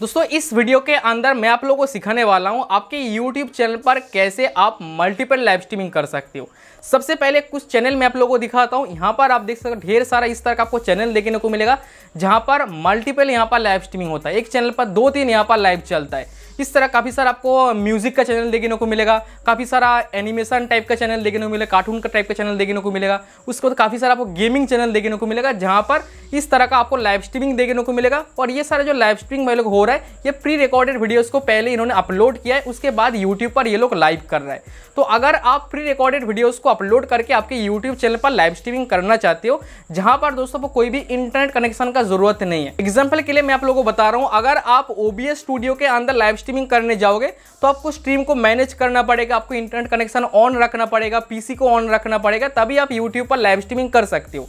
दोस्तों इस वीडियो के अंदर मैं आप लोगों को सिखाने वाला हूं आपके YouTube चैनल पर कैसे आप मल्टीपल लाइव स्ट्रीमिंग कर सकते हो सबसे पहले कुछ चैनल मैं आप लोगों को दिखाता हूं यहां पर आप देख सकते हो ढेर सारा इस तरह का आपको चैनल देखने को मिलेगा जहां पर मल्टीपल यहां पर लाइव स्ट्रीमिंग होता है एक चैनल पर दो तीन यहाँ पर लाइव चलता है इस तरह काफ़ी सारा आपको म्यूजिक का चैनल देखने को मिलेगा काफ़ी सारा एनिमेशन टाइप का चैनल देखने को मिलेगा कार्टून का टाइप का चैनल देखने को मिलेगा उसके बाद काफ़ी सारा आपको गेमिंग चैनल देखने को मिलेगा जहाँ पर इस तरह का आपको लाइव स्ट्रीमिंग देखने को मिलेगा और ये सारा जो लाइव स्ट्रीमिंग मेरे लोग हो रहा है ये प्री रिकॉर्डेड वीडियोस को पहले इन्होंने अपलोड किया है उसके बाद यूट्यूब पर ये लोग लाइव कर रहे हैं तो अगर आप प्री रिकॉर्डेड वीडियोस को अपलोड करके आपके यूट्यूब चैनल पर लाइव स्ट्रीमिंग करना चाहते हो जहां पर दोस्तों कोई भी इंटरनेट कनेक्शन का जरूरत नहीं है एग्जाम्पल के लिए मैं आप लोगों को बता रहा हूँ अगर आप ओबीएस स्टूडियो के अंदर लाइव स्ट्रीमिंग करने जाओगे तो आपको स्ट्रीम को मैनेज करना पड़ेगा आपको इंटरनेट कनेक्शन ऑन रखना पड़ेगा पीसी को ऑन रखना पड़ेगा तभी आप यूट्यूब पर लाइव स्ट्रीमिंग कर सकते हो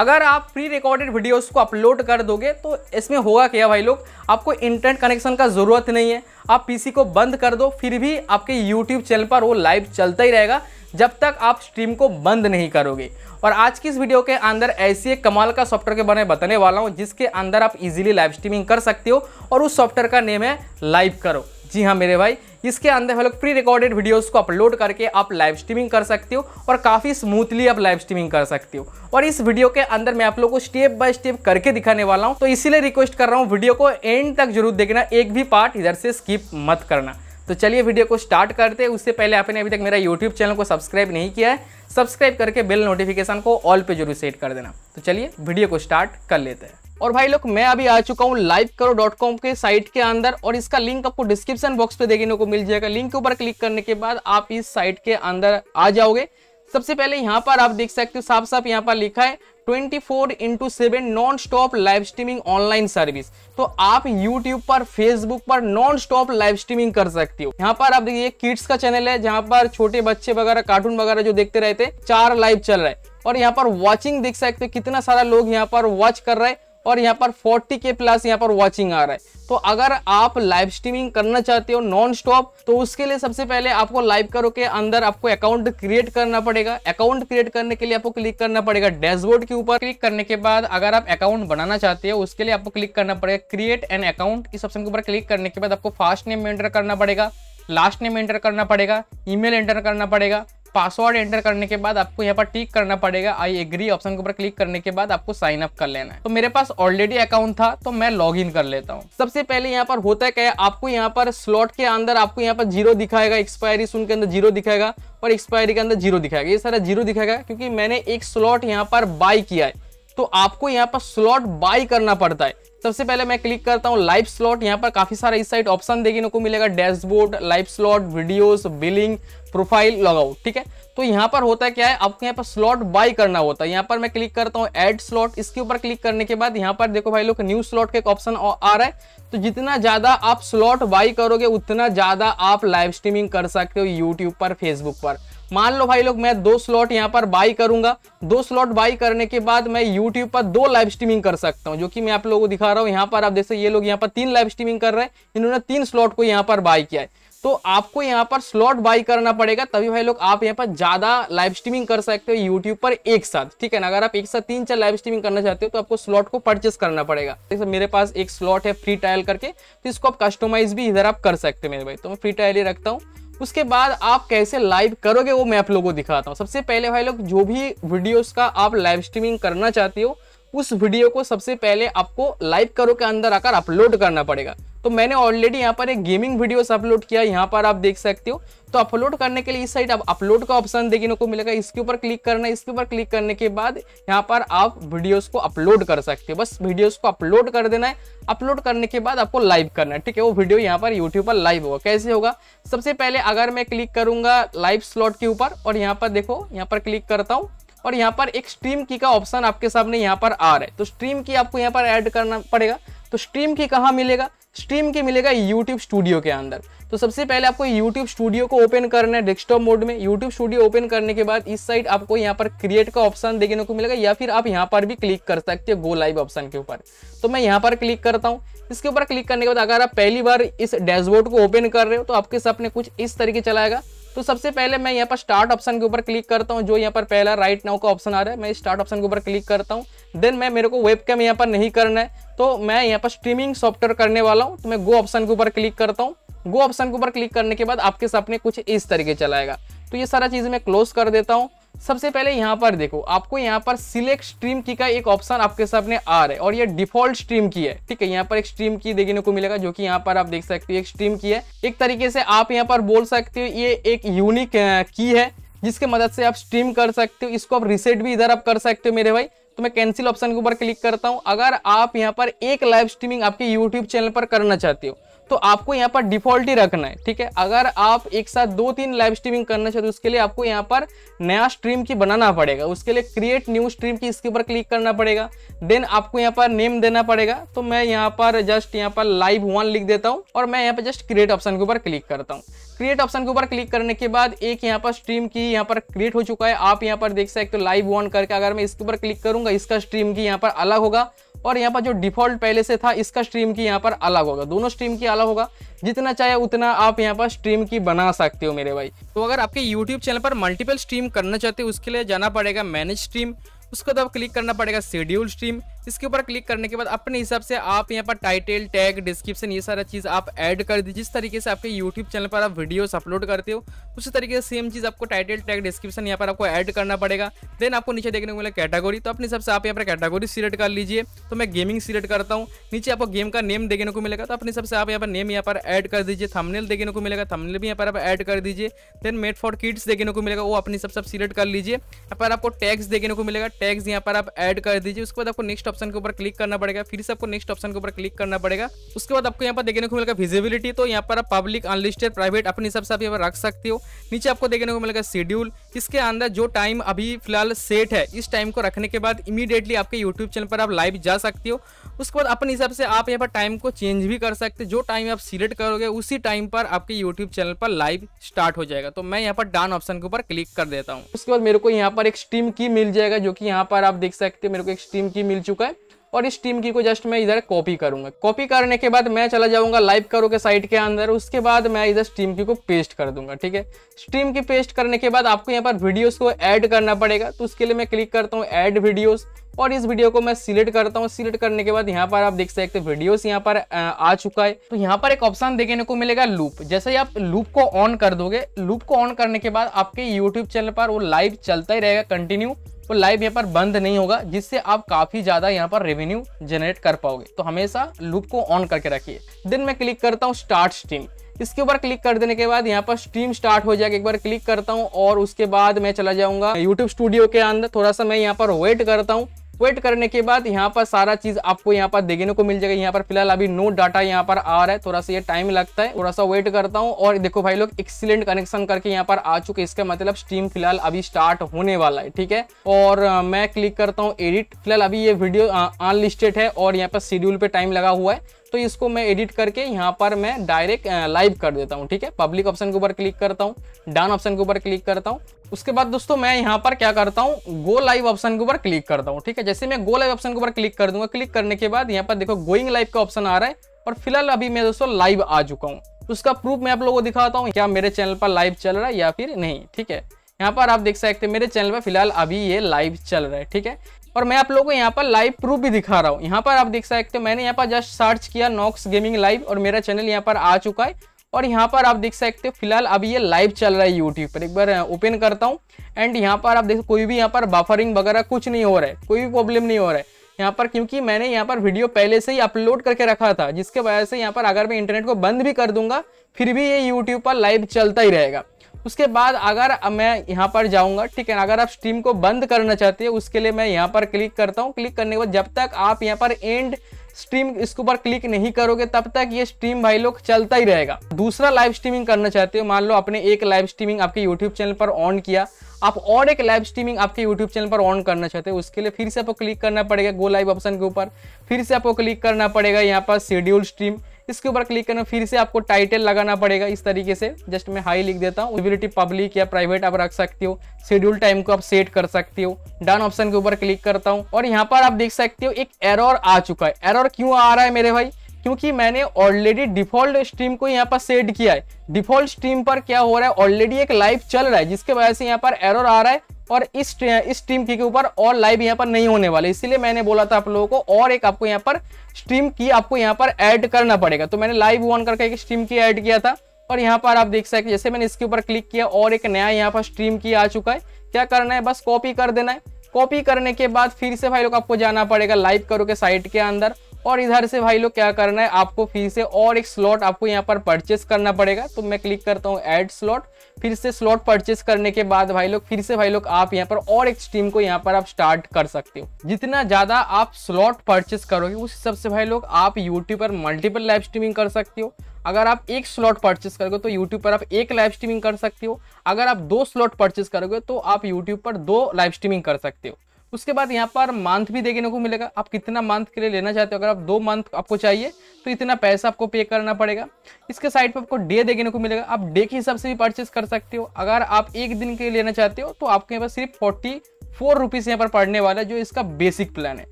अगर आप प्री रिकॉर्डेड वीडियोस को अपलोड कर दोगे तो इसमें होगा क्या भाई लोग आपको इंटरनेट कनेक्शन का ज़रूरत नहीं है आप पीसी को बंद कर दो फिर भी आपके यूट्यूब चैनल पर वो लाइव चलता ही रहेगा जब तक आप स्ट्रीम को बंद नहीं करोगे और आज की इस वीडियो के अंदर ऐसी एक कमाल का सॉफ्टवेयर के बारे में बताने वाला हूँ जिसके अंदर आप इजीली लाइव स्ट्रीमिंग कर सकते हो और उस सॉफ्टवेयर का नेम है लाइव करो जी हाँ मेरे भाई इसके अंदर हम लोग प्री रिकॉर्डेड वीडियोस को अपलोड करके आप लाइव स्ट्रीमिंग कर सकते हो और काफ़ी स्मूथली आप लाइव स्ट्रीमिंग कर सकते हो और इस वीडियो के अंदर मैं आप लोग को स्टेप बाय स्टेप करके दिखाने वाला हूँ तो इसीलिए रिक्वेस्ट कर रहा हूँ वीडियो को एंड तक जरूर देखना एक भी पार्ट इधर से स्किप मत करना तो चलिए वीडियो को स्टार्ट करते हैं उससे पहले आपने अभी तक मेरा यूट्यूब चैनल को सब्सक्राइब नहीं किया है सब्सक्राइब करके बेल नोटिफिकेशन को ऑल पे जरूर सेट कर देना तो चलिए वीडियो को स्टार्ट कर लेते हैं और भाई लोग मैं अभी आ चुका हूँ लाइव करो डॉट कॉम के साइट के अंदर और इसका लिंक आपको डिस्क्रिप्शन बॉक्स पे देखने को मिल जाएगा लिंक के ऊपर क्लिक करने के बाद आप इस साइट के अंदर आ जाओगे सबसे पहले यहाँ पर आप देख सकते हो साफ साफ यहाँ पर लिखा है 24 four into seven non stop live streaming online service तो आप YouTube पर Facebook पर नॉन स्टॉप लाइव स्ट्रीमिंग कर सकते हो यहाँ पर आप देखिए किड्स का चैनल है जहाँ पर छोटे बच्चे वगैरह कार्टून वगैरह जो देखते रहते चार लाइव चल रहा है और यहाँ पर वॉचिंग देख सकते हो कितना सारा लोग यहाँ पर वॉच कर रहे हैं और यहाँ पर के प्लस यहाँ पर वॉचिंग आ रहा है तो अगर आप लाइव स्ट्रीमिंग करना चाहते हो नॉन स्टॉप तो उसके लिए सबसे पहले आपको लाइव करो के अंदर आपको अकाउंट क्रिएट करना पड़ेगा अकाउंट क्रिएट करने के लिए आपको क्लिक करना पड़ेगा डैशबोर्ड के ऊपर क्लिक करने के बाद अगर आप अकाउंट बनाना चाहते हो उसके लिए आपको क्लिक करना पड़ेगा क्रिएट एन अकाउंट इस ऑप्शन के ऊपर क्लिक करने के बाद आपको फास्ट नेम एंटर करना पड़ेगा लास्ट नेम एंटर करना पड़ेगा ईमेल एंटर करना पड़ेगा पासवर्ड एंटर करने के बाद आपको यहाँ पर टिक करना पड़ेगा आई एग्री ऑप्शन के ऊपर क्लिक करने के बाद आपको साइन अप कर लेना है तो मेरे पास ऑलरेडी अकाउंट था तो मैं लॉग इन कर लेता हूँ सबसे पहले यहाँ पर होता है क्या है आपको यहाँ पर स्लॉट के अंदर आपको यहाँ पर जीरो दिखाएगा एक्सपायरी सुन के अंदर जीरो दिखाएगा और एक्सपायरी के अंदर जीरो दिखाएगा ये सारा जीरो दिखाएगा क्योंकि मैंने एक स्लॉट यहाँ पर बाय किया है तो आपको यहाँ पर स्लॉट बाय करना पड़ता है सबसे पहले मैं क्लिक करता हूँ लाइव स्लॉट यहाँ पर काफी सारा इस साइड ऑप्शन देखने को मिलेगा dashboard live slot videos billing profile logout ठीक है तो यहाँ पर होता है क्या है आपको यहाँ पर स्लॉट बाय करना होता है यहाँ पर मैं क्लिक करता हूँ एड स्लॉट इसके ऊपर क्लिक करने के बाद यहाँ पर देखो भाई लोग न्यू स्लॉट का एक ऑप्शन आ रहा है तो जितना ज़्यादा आप स्लॉट बाई करोगे उतना ज़्यादा आप लाइव स्ट्रीमिंग कर सकते हो यूट्यूब पर फेसबुक पर मान लो भाई लोग मैं दो स्लॉट यहाँ पर बाई करूंगा दो स्लॉट बाई करने के बाद मैं यूट्यूब पर दो लाइव स्ट्रीमिंग कर सकता हूँ जो कि मैं आप लोगों को दिखा रहा हूँ यहाँ पर आप देख सकते ये लोग यहाँ पर तीन लाइव स्ट्रीमिंग कर रहे हैं इन्होंने तीन स्लॉट को यहाँ पर बाई किया है तो आपको यहाँ पर स्लॉट बाई करना पड़ेगा तभी भाई लोग आप यहाँ पर ज्यादा लाइव स्ट्रीमिंग कर सकते हो यूट्यूब पर एक साथ ठीक है ना अगर आप एक साथ तीन चार लाइव स्ट्रीमिंग करना चाहते हो तो आपको स्लॉट को परचेस करना पड़ेगा जैसे मेरे पास एक स्लॉट है फ्री ट्रायल करके तो इसको आप कस्टोमाइज भी इधर आप कर सकते हैं मेरे भाई तो मैं फ्री ट्रायल ही रखता हूँ उसके बाद आप कैसे लाइव करोगे वो मैं आप लोगों को दिखाता हूँ सबसे पहले भाई लोग जो भी वीडियोस का आप लाइव स्ट्रीमिंग करना चाहते हो उस वीडियो को सबसे पहले आपको लाइव करो के अंदर आकर अपलोड करना पड़ेगा तो मैंने ऑलरेडी यहाँ पर एक गेमिंग वीडियोस अपलोड किया यहाँ पर आप देख सकते हो तो अपलोड करने के लिए इस साइड आप अपलोड का ऑप्शन देखने को मिलेगा इसके ऊपर क्लिक करना है इसके ऊपर क्लिक करने के बाद यहाँ पर आप वीडियोस को अपलोड कर सकते हो बस वीडियोस को अपलोड कर देना है अपलोड करने के बाद आपको लाइव करना है ठीक है वो वीडियो यहाँ पर यूट्यूब पर लाइव होगा कैसे होगा सबसे पहले अगर मैं क्लिक करूंगा लाइव स्लॉट के ऊपर और यहाँ पर देखो यहाँ पर क्लिक करता हूँ और यहाँ पर एक स्ट्रीम की का ऑप्शन आपके सामने यहाँ पर आ रहा है तो स्ट्रीम की आपको यहाँ पर ऐड करना पड़ेगा तो स्ट्रीम की कहाँ मिलेगा स्ट्रीम के मिलेगा यूट्यूब स्टूडियो के अंदर तो सबसे पहले आपको यूट्यूब स्टूडियो को ओपन करना है डेस्कटॉप मोड में यूट्यूब स्टूडियो ओपन करने के बाद इस साइड आपको यहाँ पर क्रिएट का ऑप्शन देखने को मिलेगा या फिर आप यहाँ पर भी क्लिक कर सकते हो गो लाइव ऑप्शन के ऊपर तो मैं यहाँ पर क्लिक करता हूँ इसके ऊपर क्लिक करने के बाद अगर आप पहली बार इस डैशबोर्ड को ओपन कर रहे हो तो आपके सपने कुछ इस तरीके चलाएगा तो सबसे पहले मैं यहाँ पर स्टार्ट ऑप्शन के ऊपर क्लिक करता हूँ जो यहाँ पर पहला राइट नाउ का ऑप्शन आ रहा है मैं स्टार्ट ऑप्शन के ऊपर क्लिक करता हूँ देन मैं मेरे को वेब कैम यहाँ पर नहीं करना है तो मैं यहाँ पर स्ट्रीमिंग सॉफ्टवेयर करने वाला हूँ तो मैं गो ऑप्शन के ऊपर क्लिक करता हूँ गो ऑप्शन के ऊपर क्लिक करने के बाद आपके सामने कुछ इस तरीके चलाएगा तो ये सारा चीज़ मैं क्लोज कर देता हूँ सबसे पहले यहाँ पर देखो आपको यहाँ पर सिलेक्ट स्ट्रीम की का एक ऑप्शन आपके सामने आ रहा है और ये डिफॉल्ट स्ट्रीम की है ठीक है यहाँ पर एक स्ट्रीम की देखने को मिलेगा जो कि यहाँ पर आप देख सकते हो एक स्ट्रीम की है एक तरीके से आप यहाँ पर बोल सकते हो ये एक यूनिक की है जिसके मदद से आप स्ट्रीम कर सकते हो इसको आप रिसेट भी इधर आप कर सकते हो मेरे भाई तो मैं कैंसिल ऑप्शन के ऊपर क्लिक करता हूं अगर आप यहाँ पर एक लाइव स्ट्रीमिंग आपके यूट्यूब चैनल पर करना चाहते हो तो आपको यहाँ पर डिफॉल्ट ही रखना है ठीक है अगर आप एक साथ दो तीन लाइव स्ट्रीमिंग करना चाहते हो उसके लिए आपको यहाँ पर नया स्ट्रीम की बनाना पड़ेगा उसके लिए क्रिएट न्यू स्ट्रीम की इसके ऊपर क्लिक करना पड़ेगा देन आपको यहाँ पर नेम देना पड़ेगा तो मैं यहाँ पर जस्ट यहाँ पर लाइव वन लिख देता हूँ और मैं यहाँ पर जस्ट क्रिएट ऑप्शन के ऊपर क्लिक करता हूँ क्रिएट ऑप्शन के ऊपर क्लिक करने के बाद एक यहाँ पर स्ट्रीम की यहाँ पर क्रिएट हो चुका है आप यहाँ पर देख सकते हो लाइव ऑन करके अगर मैं इसके ऊपर क्लिक करूंगा इसका स्ट्रीम की यहाँ पर अलग होगा और यहाँ पर जो डिफॉल्ट पहले से था इसका स्ट्रीम की यहाँ पर अलग होगा दोनों स्ट्रीम की अलग होगा जितना चाहे उतना आप यहाँ पर स्ट्रीम की बना सकते हो मेरे भाई तो अगर आपके यूट्यूब चैनल पर मल्टीपल स्ट्रीम करना चाहते हो उसके लिए जाना पड़ेगा मैनेज स्ट्रीम उसके बाद आप क्लिक करना पड़ेगा शेड्यूल स्ट्रीम इसके ऊपर क्लिक करने के बाद अपने हिसाब से आप यहाँ पर टाइटल टैग डिस्क्रिप्शन ये सारा चीज़ आप ऐड कर दीजिए जिस तरीके से आपके यूट्यूब चैनल पर आप वीडियोस अपलोड करते हो उसी तरीके से सेम चीज़ आपको टाइटल टैग डिस्क्रिप्शन यहाँ पर आपको ऐड करना पड़ेगा देन आपको नीचे देखने को मिला कैटेगरी तो अपने हिसाब से आप यहाँ पर कैटेगरी सिलेक्ट कर लीजिए तो मैं गेमिंग सिलेक्ट करता हूँ नीचे आपको गेम का नेम देखने को मिलेगा तो अपने हिसाब से आप यहाँ पर नेम यहाँ पर ऐड कर दीजिए थमनेल देखने को मिलेगा थमनेल भी यहाँ पर आप ऐड कर दीजिए देन मेड फॉर किड्स देखने को मिलेगा वो अपने हिसाब से आप सिलेक्ट कर लीजिए यहाँ पर आपको टैक्स देखने को मिलेगा टैग्स यहाँ पर आप ऐड कर दीजिए उसके बाद आपको नेक्स्ट ऑप्शन के ऊपर क्लिक करना पड़ेगा फिर से आपको नेक्स्ट ऑप्शन के ऊपर क्लिक करना पड़ेगा उसके बाद आपको यहाँ पर देखने को मिलेगा विजिबिलिटी तो यहाँ पर आप पब्लिक अनलिस्टेड प्राइवेट अपने हिसाब से आप यहाँ पर रख सकते हो नीचे आपको देखने को मिलेगा शेड्यूल इसके अंदर जो टाइम अभी फिलहाल सेट है इस टाइम को रखने के बाद इमीडिएटली आपके यूट्यूब चैनल पर आप लाइव जा सकते हो उसके बाद अपने हिसाब से आप यहाँ पर टाइम को चेंज भी कर सकते जो टाइम आप सिलेक्ट करोगे उसी टाइम पर आपके यूट्यूब चैनल पर लाइव स्टार्ट हो जाएगा तो मैं यहाँ पर डाउन ऑप्शन के ऊपर क्लिक कर देता हूँ उसके बाद मेरे को यहाँ पर एक स्टीम की मिल जाएगा जो कि यहाँ पर आप देख सकते हो मेरे को एक स्टीम की मिल चुका है और इस टीम की को जस्ट मैं इधर कॉपी करूंगा कॉपी करने के बाद मैं चला जाऊंगा लाइव करो के साइट के अंदर उसके बाद मैं इधर स्टीम की को पेस्ट कर दूंगा ठीक है स्टीम की पेस्ट करने के बाद आपको यहाँ पर वीडियोस को ऐड करना पड़ेगा तो उसके लिए मैं क्लिक करता हूँ ऐड वीडियोस और इस वीडियो को मैं सिलेक्ट करता हूँ सिलेक्ट करने के बाद यहाँ पर आप देख सकते हैं वीडियोस यहाँ पर आ चुका है तो यहाँ पर एक ऑप्शन देखने को मिलेगा लूप जैसे ही आप लूप को ऑन कर दोगे लूप को ऑन करने के बाद आपके यूट्यूब चैनल पर वो लाइव चलता ही रहेगा कंटिन्यू वो तो लाइव यहाँ पर बंद नहीं होगा जिससे आप काफी ज्यादा यहाँ पर रेवेन्यू जनरेट कर पाओगे तो हमेशा लूप को ऑन करके रखिए देन मैं क्लिक करता हूँ स्टार्ट स्ट्रीम इसके ऊपर क्लिक कर देने के बाद यहाँ पर स्ट्रीम स्टार्ट हो जाएगा एक बार क्लिक करता हूँ और उसके बाद मैं चला जाऊंगा यूट्यूब स्टूडियो के अंदर थोड़ा सा मैं यहाँ पर वेट करता हूँ वेट करने के बाद यहाँ पर सारा चीज आपको यहाँ पर देखने को मिल जाएगा यहाँ पर फिलहाल अभी नो डाटा यहाँ पर आ रहा है थोड़ा सा ये टाइम लगता है थोड़ा सा वेट करता हूँ और देखो भाई लोग एक्सीलेंट कनेक्शन करके यहाँ पर आ चुके इसका मतलब स्ट्रीम फिलहाल अभी स्टार्ट होने वाला है ठीक है और मैं क्लिक करता हूँ एडिट फिलहाल अभी ये वीडियो अनलिस्टेड है और यहाँ पर शेड्यूल पे टाइम लगा हुआ है तो इसको मैं एडिट करके यहाँ पर मैं डायरेक्ट लाइव कर देता हूँ ठीक है पब्लिक ऑप्शन के ऊपर क्लिक करता हूँ डाउन ऑप्शन के ऊपर क्लिक करता हूँ उसके बाद दोस्तों मैं यहाँ पर क्या करता हूँ गो लाइव ऑप्शन के ऊपर क्लिक करता हूँ ठीक है जैसे मैं गो लाइव ऑप्शन के ऊपर क्लिक कर दूंगा क्लिक करने के बाद यहाँ पर देखो गोइंग लाइव का ऑप्शन आ रहा है और फिलहाल अभी मैं दोस्तों लाइव आ चुका हूँ उसका प्रूफ मैं आप लोगों को दिखाता हूँ क्या मेरे चैनल पर लाइव चल रहा है या फिर नहीं ठीक है यहाँ पर आप देख सकते मेरे चैनल पर फिलहाल अभी ये लाइव चल रहा है ठीक है और मैं आप लोगों को यहाँ पर लाइव प्रूफ भी दिखा रहा हूँ यहाँ पर आप देख सकते हो मैंने यहाँ पर जस्ट सर्च किया नॉक्स गेमिंग लाइव और मेरा चैनल यहाँ पर आ चुका है और यहाँ पर आप देख सकते हो फिलहाल अभी ये लाइव चल रहा है यूट्यूब पर एक बार ओपन करता हूँ एंड यहाँ पर आप देख कोई भी यहाँ पर बफरिंग वगैरह कुछ नहीं हो रहा है कोई भी प्रॉब्लम नहीं हो रहा है यहाँ पर क्योंकि मैंने यहाँ पर वीडियो पहले से ही अपलोड करके रखा था जिसके वजह से यहाँ पर अगर मैं इंटरनेट को बंद भी कर दूंगा फिर भी ये यूट्यूब पर लाइव चलता ही रहेगा उसके बाद अगर मैं यहाँ पर जाऊँगा ठीक है अगर आप स्ट्रीम को बंद करना चाहते हैं उसके लिए मैं यहाँ पर क्लिक करता हूँ क्लिक करने के बाद जब तक आप यहाँ पर एंड स्ट्रीम इसके ऊपर क्लिक नहीं करोगे तब तक ये स्ट्रीम भाई लोग चलता ही रहेगा दूसरा लाइव स्ट्रीमिंग करना चाहते हो मान लो आपने एक लाइव स्ट्रीमिंग आपके यूट्यूब चैनल पर ऑन किया आप और एक लाइव स्ट्रीमिंग आपके यूट्यूब चैनल पर ऑन करना चाहते हो उसके लिए फिर से आपको क्लिक करना पड़ेगा गो लाइव ऑप्शन के ऊपर फिर से आपको क्लिक करना पड़ेगा यहाँ पर शेड्यूल स्ट्रीम इसके ऊपर क्लिक करना फिर से आपको टाइटल लगाना पड़ेगा इस तरीके से जस्ट मैं हाई लिख देता हूँ एबिलिटी पब्लिक या प्राइवेट आप रख सकते हो शेड्यूल टाइम को आप सेट कर सकते हो डन ऑप्शन के ऊपर क्लिक करता हूँ और यहाँ पर आप देख सकते हो एक एरर आ चुका है एरर क्यों आ रहा है मेरे भाई क्योंकि मैंने ऑलरेडी डिफॉल्ट स्ट्रीम को यहाँ पर सेट किया है डिफॉल्ट स्ट्रीम पर क्या हो रहा है ऑलरेडी एक लाइव चल रहा है जिसके वजह से यहाँ पर एरर आ रहा है और इस इस स्ट्रीम की के ऊपर और लाइव यहाँ पर नहीं होने वाले इसीलिए मैंने बोला था आप लोगों को और एक आपको यहाँ पर स्ट्रीम की आपको यहाँ पर ऐड करना पड़ेगा तो मैंने लाइव ऑन करके एक स्ट्रीम की ऐड किया था और यहाँ पर आप देख सकते जैसे मैंने इसके ऊपर क्लिक किया और एक नया यहाँ पर स्ट्रीम की आ चुका है क्या करना है बस कॉपी कर देना है कॉपी करने के बाद फिर से भाई लोग आपको जाना पड़ेगा लाइव करो के साइट के अंदर और इधर से भाई लोग क्या करना है आपको फिर से और एक स्लॉट आपको यहाँ पर परचेस करना पड़ेगा तो मैं क्लिक करता हूँ ऐड स्लॉट फिर से स्लॉट परचेस करने के बाद भाई लोग फिर से भाई लोग आप यहाँ पर और एक स्ट्रीम को यहाँ पर आप स्टार्ट कर सकते हो जितना ज़्यादा आप स्लॉट परचेस करोगे उस हिसाब से भाई लोग आप यूट्यूब पर मल्टीपल लाइव स्ट्रीमिंग कर सकते हो अगर आप एक स्लॉट परचेस करोगे तो यूट्यूब पर आप एक लाइव स्ट्रीमिंग कर सकते हो अगर आप दो स्लॉट परचेस करोगे तो आप यूट्यूब पर दो लाइव स्ट्रीमिंग कर सकते हो उसके बाद यहाँ पर मंथ भी देखने को मिलेगा आप कितना मंथ के लिए लेना चाहते हो अगर आप दो मंथ आपको चाहिए तो इतना पैसा आपको पे करना पड़ेगा इसके साइड पर आपको डे देखने को मिलेगा आप डे के हिसाब से भी परचेस कर सकते हो अगर आप एक दिन के लिए लेना चाहते हो तो आपके पास सिर्फ फोर्टी फोर रुपीज़ यहाँ पर पड़ने वाला है जो इसका बेसिक प्लान है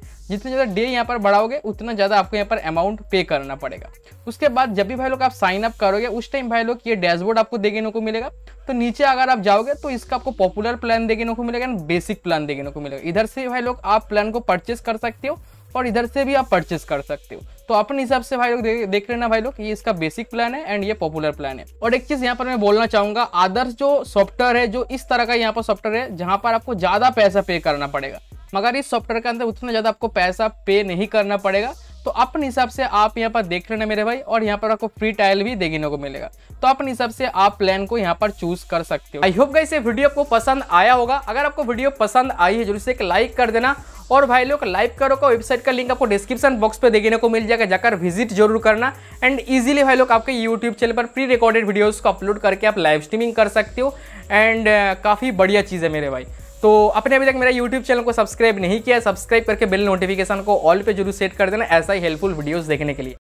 जितने ज़्यादा डे यहाँ पर बढ़ाओगे उतना ज़्यादा आपको यहाँ पर अमाउंट पे करना पड़ेगा उसके बाद जब भी भाई लोग आप साइन अप करोगे उस टाइम भाई लोग ये डैशबोर्ड आपको देखने को मिलेगा तो नीचे अगर आप जाओगे तो इसका आपको पॉपुलर प्लान देखने को मिलेगा एंड बेसिक प्लान देखने को मिलेगा इधर से भाई लोग आप प्लान को परचेस कर सकते हो और इधर से भी आप परचेस कर सकते हो तो अपने हिसाब से भाई लोग देख रहे ना भाई लोग ये इसका बेसिक प्लान है एंड ये पॉपुलर प्लान है और एक चीज यहाँ पर मैं बोलना चाहूंगा आदर्श जो सॉफ्टवेयर है जो इस तरह का यहाँ पर सॉफ्टवेयर है जहां पर आपको ज्यादा पैसा पे करना पड़ेगा मगर इस सॉफ्टवेयर के अंदर उतना ज्यादा आपको पैसा पे नहीं करना पड़ेगा तो अपने हिसाब से आप यहाँ पर देख लेना मेरे भाई और यहाँ पर आपको फ्री टाइल भी देखने को मिलेगा तो अपने हिसाब से आप प्लान को यहाँ पर चूज कर सकते हो आई होप गाइस ये वीडियो आपको पसंद आया होगा अगर आपको वीडियो पसंद आई है जरूर से एक लाइक कर देना और भाई लोग लाइव करो का वेबसाइट का लिंक आपको डिस्क्रिप्शन बॉक्स पे देखने को मिल जाएगा जाकर विजिट जरूर करना एंड ईजिली भाई लोग आपके यूट्यूब चैनल पर प्री रिकॉर्डेड वीडियोज़ को अपलोड करके आप लाइव स्ट्रीमिंग कर सकते हो एंड काफ़ी बढ़िया चीज़ है मेरे भाई तो आपने अभी तक मेरा यूट्यूब चैनल को सब्सक्राइब नहीं किया सब्सक्राइब करके बिल नोटिफिकेशन को ऑल पर जरूर सेट कर देना ऐसा ही हेल्पफुल वीडियोज़ देखने के लिए